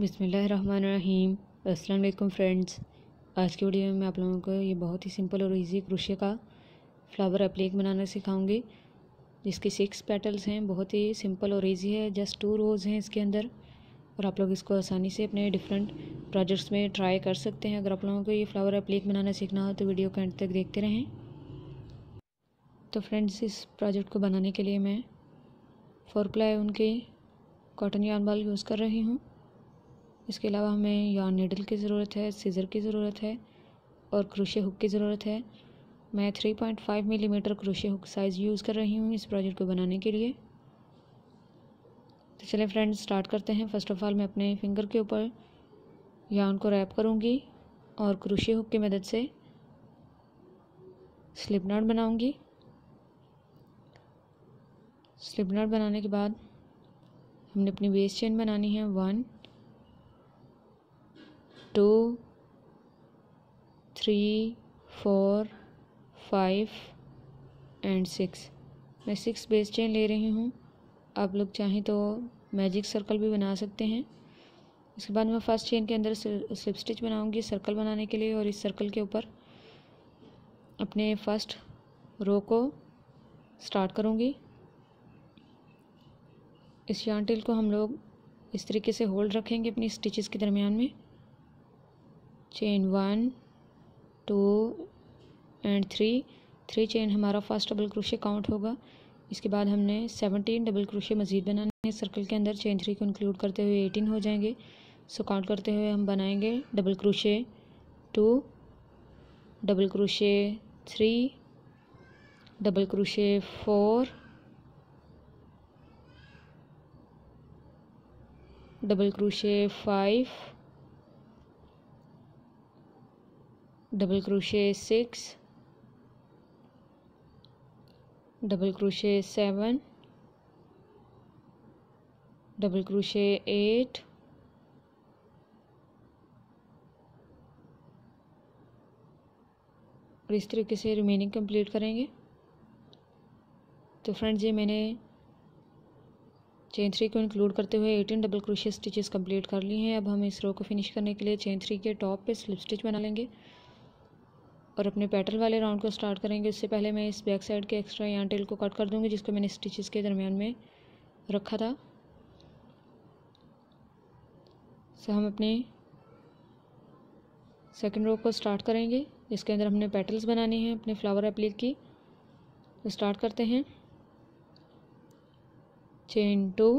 बिसमीम अस्सलाम फ्रेंड्स आज की वीडियो में मैं आप लोगों को ये बहुत ही सिंपल और इजी क्रोशिया का फ्लावर अप्लीक बनाना सिखाऊंगी जिसके सिक्स पेटल्स हैं बहुत ही सिंपल और इजी है जस्ट टू रोज़ हैं इसके अंदर और आप लोग इसको आसानी से अपने डिफरेंट प्रोजेक्ट्स में ट्राई कर सकते हैं अगर आप लोगों को ये फ्लावर अप्लीक बनाना सीखना हो तो वीडियो के एंड तक देखते रहें तो फ्रेंड्स इस प्रोजेक्ट को बनाने के लिए मैं फोर प्लाई उनके कॉटन यान बाल यूज़ कर रही हूँ इसके अलावा हमें यॉन नीडल की ज़रूरत है सीज़र की ज़रूरत है और क्रोशे हुक की ज़रूरत है मैं 3.5 millimetre crochet hook size use कर रही हूँ इस प्रोजेक्ट को बनाने के लिए तो चलें फ्रेंड्स स्टार्ट करते हैं फ़र्स्ट ऑफ़ ऑल मैं अपने फिंगर के ऊपर यान को रैप करूँगी और क्रोशे हुक की मदद से स्लिप नॉट बनाऊँगी स्लिप नॉट बनाने के बाद हमने अपनी वेस्ट चेन बनानी है one two three four five and six मैं सिक्स बेस चेन ले रही हूँ आप लोग चाहें तो मैजिक सर्कल भी बना सकते हैं इसके बाद मैं फर्स्ट चेन के अंदर स्लिप स्टिच बनाऊंगी सर्कल बनाने के लिए और इस सर्कल के ऊपर अपने फर्स्ट रो को स्टार्ट करूंगी इस टेल को हम लोग इस तरीके से होल्ड रखेंगे अपनी स्टिचेस के दरमियान में chain one two and three three chain हमारा फर्स्ट डबल क्रोशे काउंट होगा इसके बाद हमने सेवनटीन डबल क्रोशे मज़ीद बनाने हैं सर्कल के अंदर चेन थ्री को इंक्लूड करते हुए एटीन हो जाएंगे सो काउंट करते हुए हम बनाएंगे double crochet two double crochet three double crochet four double crochet five double crochet six double crochet seven double crochet eight और इस तरीके से रिमेनिंग कंप्लीट करेंगे तो फ्रेंड्स ये मैंने चेन थ्री को इंक्लूड करते हुए eighteen double crochet stitches complete कर ली हैं अब हम इस रो को फिनिश करने के लिए चेन थ्री के टॉप पे स्लिप स्टिच बना लेंगे और अपने पेटल वाले राउंड को स्टार्ट करेंगे उससे पहले मैं इस बैक साइड के एक्स्ट्रा यहाँ टेल को कट कर दूँगी जिसको मैंने स्टिचेस के दरमियान में रखा था सो हम अपने सेकेंड रो को स्टार्ट करेंगे इसके अंदर हमने पैटल्स बनाने हैं अपने फ्लावर एप्लिक की तो स्टार्ट करते हैं चेन टू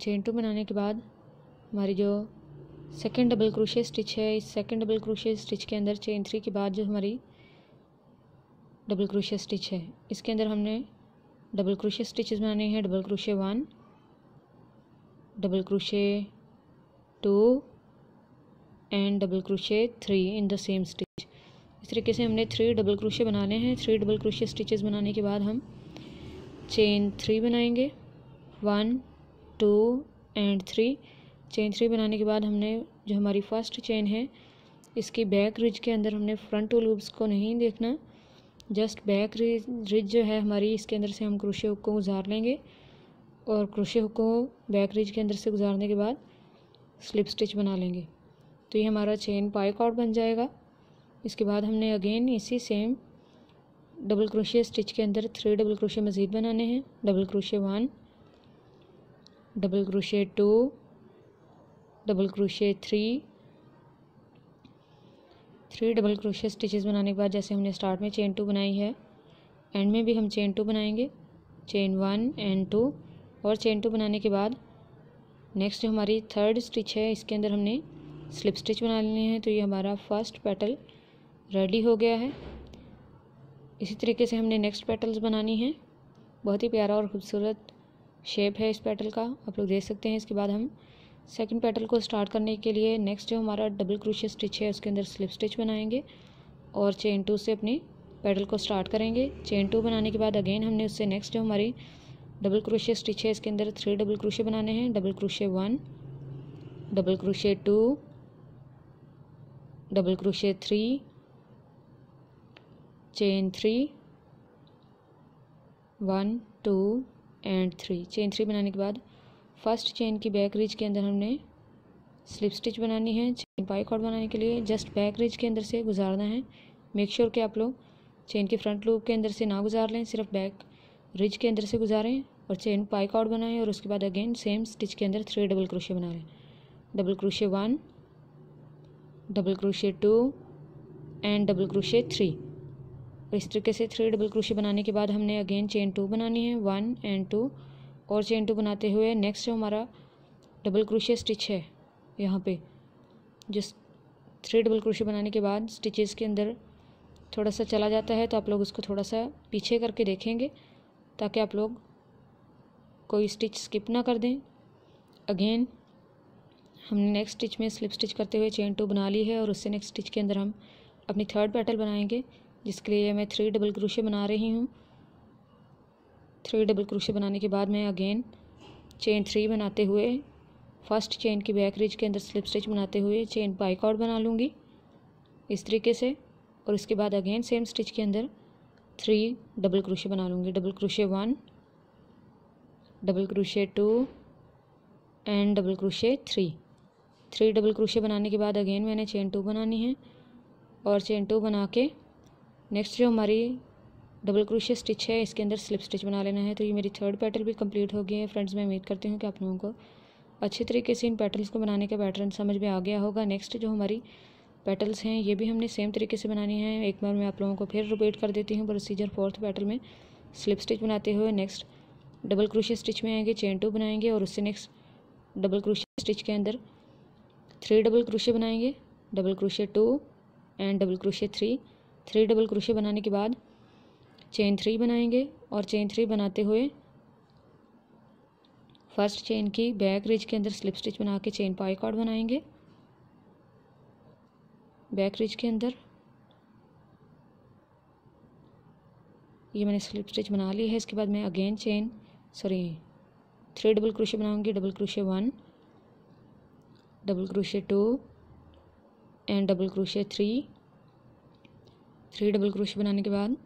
चेन टू बनाने के बाद हमारी जो सेकेंड डबल क्रोशे स्टिच है इस सेकेंड डबल क्रोशे स्टिच के अंदर चेन थ्री के बाद जो हमारी डबल क्रोशे स्टिच है इसके अंदर हमने डबल क्रोशे स्टिचेस बनाने हैं double crochet one double crochet two and double crochet three in the same stitch इस तरीके से हमने थ्री डबल क्रोशे बनाने हैं थ्री डबल क्रोशे स्टिचेस बनाने के बाद हम चेन थ्री बनाएंगे one two and three chain three बनाने के बाद हमने जो हमारी फर्स्ट चेन है इसकी बैक रिज के अंदर हमने फ्रंट टू लूप्स को नहीं देखना जस्ट बैक रिज रिज जो है हमारी इसके अंदर से हम क्रोशे हुक को गुजार लेंगे और क्रोशे हुक को बैक रिज के अंदर से गुजारने के बाद स्लिप स्टिच बना लेंगे तो ये हमारा चेन पाइक आउट बन जाएगा इसके बाद हमने अगेन इसी सेम डबल क्रोशे स्टिच के अंदर थ्री डबल क्रोशे मज़ीद बनाने हैं double crochet one double crochet two double crochet three three double crochet stitches बनाने के बाद जैसे हमने स्टार्ट में चेन टू बनाई है एंड में भी हम चेन टू बनाएंगे चेन वन एंड टू और चेन टू बनाने के बाद नेक्स्ट जो हमारी थर्ड स्टिच है इसके अंदर हमने स्लिप स्टिच बना लेने हैं तो ये हमारा फर्स्ट पेटल रेडी हो गया है इसी तरीके से हमने नेक्स्ट पेटल्स बनानी हैं बहुत ही प्यारा और ख़ूबसूरत शेप है इस पेटल का आप लोग देख सकते हैं इसके बाद हम सेकंड पेटल को स्टार्ट करने के लिए नेक्स्ट जो हमारा डबल क्रोशिया स्टिच है उसके अंदर स्लिप स्टिच बनाएंगे और चेन टू से अपनी पेडल को स्टार्ट करेंगे चेन टू बनाने के बाद अगेन हमने उससे नेक्स्ट जो हमारी डबल क्रोशे स्टिच है इसके अंदर थ्री डबल क्रोशे बनाने हैं double crochet one double crochet two double crochet three chain three one two and three chain three बनाने के बाद फर्स्ट चेन की बैक रिज के अंदर हमने स्लिप स्टिच बनानी है चेन पाई कॉर्ड बनाने के लिए जस्ट बैक रिज के अंदर से गुजारना है मेक श्योर sure कि आप लोग चेन के फ्रंट लूप के अंदर से ना गुजार लें सिर्फ बैक रिज के अंदर से गुजारें और चेन पाई कॉर्ड बनाएं और उसके बाद अगेन सेम स्टिच के अंदर थ्री डबल क्रोशे बना लें double crochet one double crochet two and double crochet three और इस तरीके से थ्री डबल क्रोशे बनाने के बाद हमने अगेन चेन टू बनानी है वन एंड टू और चेन टू बनाते हुए नेक्स्ट जो हमारा डबल क्रोशिया स्टिच है यहाँ पे जिस थ्री डबल क्रोशिया बनाने के बाद स्टिचेस के अंदर थोड़ा सा चला जाता है तो आप लोग उसको थोड़ा सा पीछे करके देखेंगे ताकि आप लोग कोई स्टिच स्किप ना कर दें अगेन हमने नेक्स्ट स्टिच में स्लिप स्टिच करते हुए चेन टू बना ली है और उससे नेक्स्ट स्टिच के अंदर हम अपनी थर्ड पैटर्न बनाएंगे जिसके लिए मैं थ्री डबल क्रोशे बना रही हूँ थ्री डबल क्रोशे बनाने के बाद मैं अगेन चेन थ्री बनाते हुए फर्स्ट चेन की बैक रिज के अंदर स्लिप स्टिच बनाते हुए चेन बाइकआउट बना लूँगी इस तरीके से और इसके बाद अगेन सेम स्टिच के अंदर थ्री डबल क्रोशे बना लूँगी double crochet one double crochet two and double crochet three three double crochet बनाने के बाद अगेन मैंने चेन टू बनानी है और चेन टू बना के नेक्स्ट जो हमारी डबल क्रोशिया स्टिच है इसके अंदर स्लिप स्टिच बना लेना है तो ये मेरी थर्ड पैटर्न भी कंप्लीट हो गई है फ्रेंड्स मैं उम्मीद करती हूँ कि आप लोगों को अच्छे तरीके से इन पैटर्न्स को बनाने का पैटर्न समझ में आ गया होगा नेक्स्ट जो हमारी पैटल्स हैं ये भी हमने सेम तरीके से बनानी है एक बार मैं आप लोगों को फिर रिपीट कर देती हूँ प्रोसीजर फोर्थ पैटल में स्लिप स्टिच बनाते हुए नेक्स्ट डबल क्रोशिया स्टिच में आएंगे चेन टू बनाएंगे और उससे नेक्स्ट डबल क्रोशिया स्टिच के अंदर थ्री डबल क्रोशिया बनाएंगे डबल क्रोशिया टू एंड डबल क्रोशिया थ्री थ्री डबल क्रोशिया बनाने के बाद चेन थ्री बनाएंगे और चेन थ्री बनाते हुए फर्स्ट चेन की बैक रिज के अंदर स्लिप स्टिच बना के चेन पाई कॉर्ड बनाएंगे बैक रिज के अंदर ये मैंने स्लिप स्टिच बना ली है इसके बाद मैं again chain sorry three double crochet बनाऊंगी double crochet one double crochet two and double crochet three three double crochet बनाने के बाद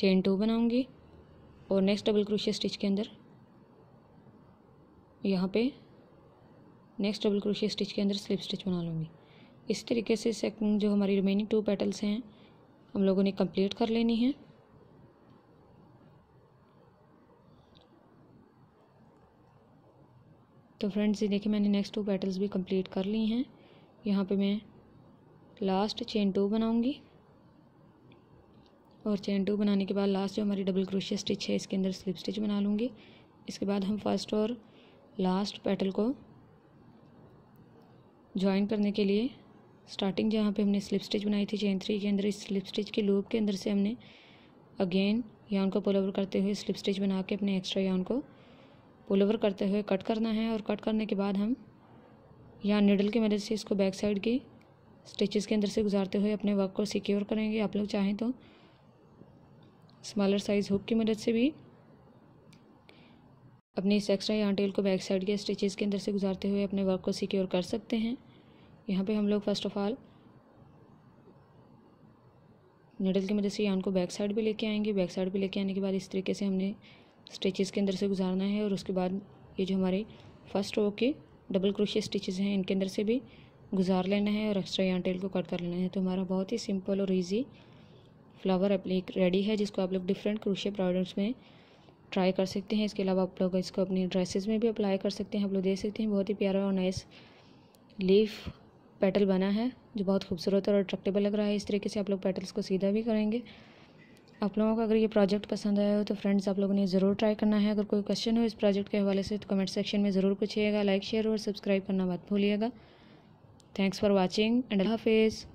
चेन टू बनाऊंगी और नेक्स्ट डबल क्रोशिया स्टिच के अंदर यहाँ पे नेक्स्ट डबल क्रोशिया स्टिच के अंदर स्लिप स्टिच बना लूँगी इस तरीके से सेकंड जो हमारी रिमेनिंग टू पेटल्स हैं हम लोगों ने कंप्लीट कर लेनी है तो फ्रेंड्स ये देखिए मैंने नेक्स्ट टू पेटल्स भी कंप्लीट कर ली हैं यहाँ पे मैं लास्ट चेन टू बनाऊँगी और चेन टू बनाने के बाद लास्ट जो हमारी डबल क्रोशिया स्टिच है इसके अंदर स्लिप स्टिच बना लूँगी इसके बाद हम फर्स्ट और लास्ट पेटल को ज्वाइन करने के लिए स्टार्टिंग जहाँ पे हमने स्लिप स्टिच बनाई थी चैन थ्री के अंदर इस स्लिप स्टिच के लूप के अंदर से हमने अगेन यान को पुल ओवर करते हुए स्लिप स्टिच बना के अपने एक्स्ट्रा यान को पुल ओवर करते हुए कट करना है और कट करने के बाद हम यान निडल की मदद से इसको बैक साइड की स्टिचेस के अंदर से गुजारते हुए अपने वर्क को सिक्योर करेंगे आप लोग चाहें तो स्मॉलर साइज हुक की मदद से भी अपने इस एक्स्ट्रा यहाँ टेल को बैक साइड के स्टिचेस के अंदर से गुजारते हुए अपने वर्क को सिक्योर कर सकते हैं यहाँ पे हम लोग फ़र्स्ट ऑफ ऑल नेडल की मदद से यान को बैक साइड भी लेके आएंगे बैक साइड भी लेके आने के बाद इस तरीके से हमने स्टिचेस के अंदर से गुजारना है और उसके बाद ये जो हमारे फर्स्ट रो के डबल क्रोशिया स्टिचेज हैं इनके अंदर से भी गुजार लेना है और एक्स्ट्रा यहाँ टेल को कट कर लेना है तो हमारा बहुत ही सिंपल और ईजी फ्लावर एप्लीक रेडी है जिसको आप लोग डिफरेंट क्रोशिया प्रोडक्ट्स में ट्राई कर सकते हैं इसके अलावा आप लोग इसको अपनी ड्रेसेस में भी अप्लाई कर सकते हैं आप लोग देख सकते हैं बहुत ही प्यारा और नाइस लीफ पेटल बना है जो बहुत खूबसूरत और अट्रैक्टेबल लग रहा है इस तरीके से आप लोग पेटल्स को सीधा भी करेंगे आप लोगों को अगर ये प्रोजेक्ट पसंद आया हो तो फ्रेंड्स आप लोगों ने ज़रूर ट्राई करना है अगर कोई क्वेश्चन हो इस प्रोजेक्ट के हवाले से तो कमेंट सेक्शन में ज़रूर पूछिएगा लाइक शेयर और सब्सक्राइब करना मत भूलिएगा थैंक्स फॉर वॉचिंग एंड हाफेज़